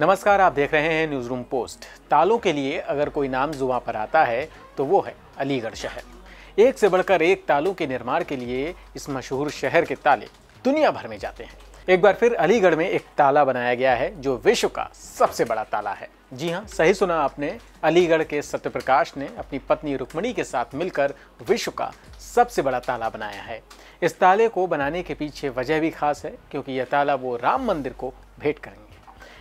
नमस्कार आप देख रहे हैं न्यूज रूम पोस्ट तालों के लिए अगर कोई नाम जुआ पर आता है तो वो है अलीगढ़ शहर एक से बढ़कर एक तालों के निर्माण के लिए इस मशहूर शहर के ताले दुनिया भर में जाते हैं एक बार फिर अलीगढ़ में एक ताला बनाया गया है जो विश्व का सबसे बड़ा ताला है जी हाँ सही सुना आपने अलीगढ़ के सत्यप्रकाश ने अपनी पत्नी रुक्मणी के साथ मिलकर विश्व का सबसे बड़ा ताला बनाया है इस ताले को बनाने के पीछे वजह भी खास है क्योंकि यह ताला वो राम मंदिर को भेंट करेंगे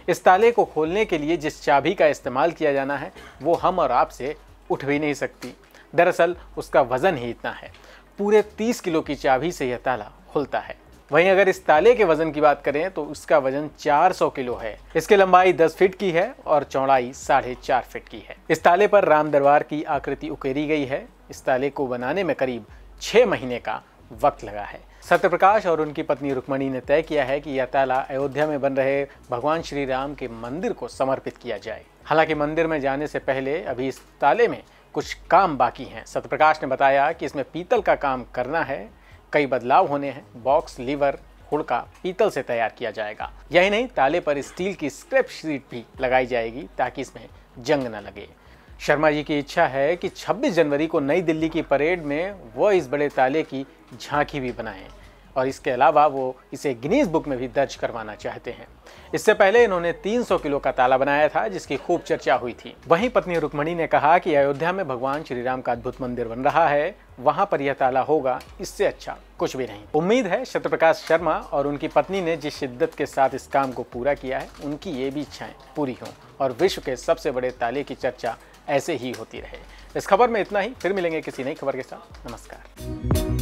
इस ताले को खोलने के लिए जिस चाबी का इस्तेमाल किया जाना है वो हम और आपसे उठ भी नहीं सकती दरअसल उसका वज़न ही इतना है पूरे 30 किलो की चाबी से यह ताला खुलता है वहीं अगर इस ताले के वज़न की बात करें तो उसका वज़न 400 किलो है इसकी लंबाई 10 फीट की है और चौड़ाई साढ़े चार फीट की है इस ताले पर राम दरबार की आकृति उकेरी गई है इस ताले को बनाने में करीब छह महीने का वक्त लगा है सत्यप्रकाश और उनकी पत्नी रुक्मणी ने तय किया है कि यह ताला अयोध्या में बन रहे भगवान श्री राम के मंदिर को समर्पित किया जाए हालांकि मंदिर में जाने से पहले अभी इस ताले में कुछ काम बाकी हैं सत्यप्रकाश ने बताया कि इसमें पीतल का काम करना है कई बदलाव होने हैं बॉक्स लीवर हुड़का पीतल से तैयार किया जाएगा यही नहीं ताले पर स्टील की स्क्रैप शीट भी लगाई जाएगी ताकि इसमें जंग न लगे शर्मा जी की इच्छा है कि 26 जनवरी को नई दिल्ली की परेड में वो इस बड़े ताले की झांकी भी बनाएं और इसके अलावा वो इसे गिनीज बुक में भी दर्ज करवाना चाहते हैं इससे पहले इन्होंने 300 किलो का ताला बनाया था जिसकी खूब चर्चा हुई थी वहीं पत्नी रुक्मणी ने कहा कि अयोध्या में भगवान श्री राम का अद्भुत मंदिर बन रहा है वहां पर यह ताला होगा इससे अच्छा कुछ भी नहीं उम्मीद है सत्यप्रकाश शर्मा और उनकी पत्नी ने जिस शिद्दत के साथ इस काम को पूरा किया है उनकी ये भी इच्छाएं पूरी हों और विश्व के सबसे बड़े ताले की चर्चा ऐसे ही होती रहे इस खबर में इतना ही फिर मिलेंगे किसी नई खबर के साथ नमस्कार